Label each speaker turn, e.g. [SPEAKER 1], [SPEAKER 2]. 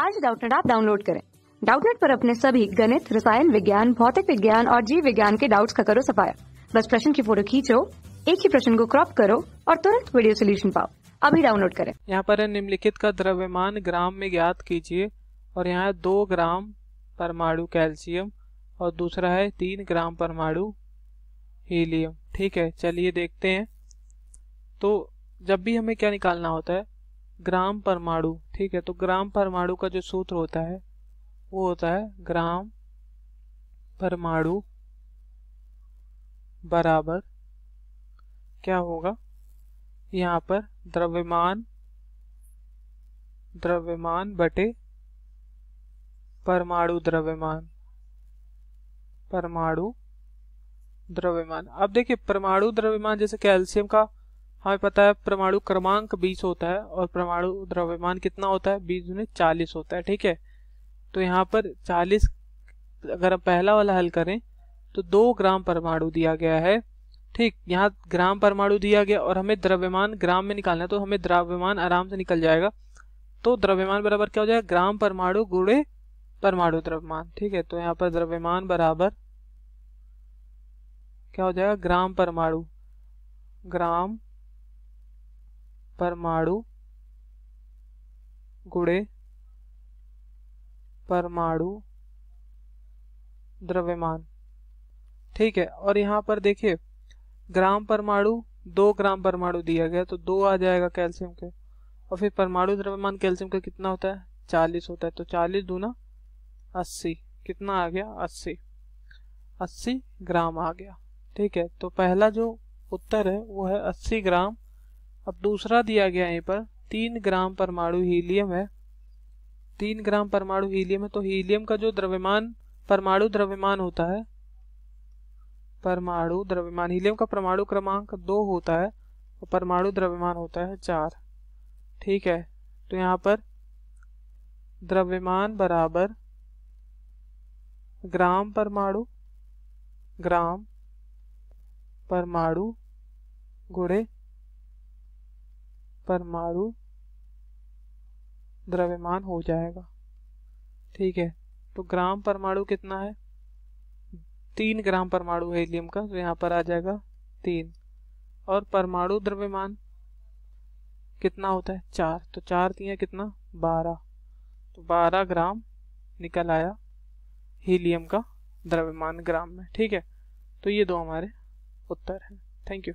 [SPEAKER 1] आज डाउटनेट आप डाउनलोड करें डाउटनेट पर अपने सभी गणित रसायन विज्ञान भौतिक विज्ञान और जीव विज्ञान के डाउट्स का करो सफाया बस प्रश्न की फोटो खींचो एक ही प्रश्न को क्रॉप करो और तुरंत वीडियो सोल्यूशन पाओ अभी डाउनलोड करें
[SPEAKER 2] यहाँ पर निम्नलिखित का द्रव्यमान ग्राम में ज्ञात कीजिए और यहाँ दो ग्राम परमाणु कैल्शियम और दूसरा है तीन ग्राम परमाणु हीलियम ठीक है चलिए देखते हैं तो जब भी हमें क्या निकालना होता है ग्राम परमाणु ठीक है तो ग्राम परमाणु का जो सूत्र होता है वो होता है ग्राम परमाणु बराबर क्या होगा यहाँ पर द्रव्यमान द्रव्यमान बटे परमाणु द्रव्यमान परमाणु द्रव्यमान अब देखिए परमाणु द्रव्यमान जैसे कैल्शियम का हमें पता है परमाणु क्रमांक 20 होता है और परमाणु द्रव्यमान कितना होता है 20 गुने चालीस होता है ठीक है तो यहाँ पर 40 अगर हम पहला वाला हल करें तो दो ग्राम परमाणु दिया गया है ठीक यहाँ ग्राम परमाणु दिया गया और हमें द्रव्यमान ग्राम में निकालना है तो हमें द्रव्यमान आराम से निकल जाएगा तो द्रव्यमान बराबर क्या हो जाएगा ग्राम परमाणु गुड़े परमाणु द्रव्यमान ठीक है तो यहाँ पर द्रव्यमान बराबर क्या हो जाएगा ग्राम परमाणु ग्राम परमाणु गुड़े परमाणु द्रव्यमान ठीक है और यहां पर देखिए ग्राम परमाणु दो ग्राम परमाणु दिया गया तो दो आ जाएगा कैल्शियम के और फिर परमाणु द्रव्यमान कैल्शियम का कितना होता है चालीस होता है तो चालीस दूना अस्सी कितना आ गया अस्सी अस्सी ग्राम आ गया ठीक है तो पहला जो उत्तर है वो है अस्सी ग्राम अब दूसरा दिया गया यहीं पर तीन ग्राम परमाणु हीलियम है तीन ग्राम परमाणु हीलियम है तो हीलियम का जो द्रव्यमान परमाणु द्रव्यमान होता है परमाणु द्रव्यमान हीलियम का परमाणु क्रमांक दो होता है और परमाणु द्रव्यमान होता है चार ठीक है तो यहाँ पर द्रव्यमान बराबर ग्राम परमाणु ग्राम परमाणु गुणे परमाणु द्रव्यमान हो जाएगा ठीक है तो ग्राम परमाणु कितना है तीन ग्राम परमाणु है हीलियम का तो यहाँ पर आ जाएगा तीन और परमाणु द्रव्यमान कितना होता है चार तो चार दिया कितना बारह तो बारह ग्राम निकल आया हीलियम का द्रव्यमान ग्राम में ठीक है तो ये दो हमारे उत्तर हैं थैंक यू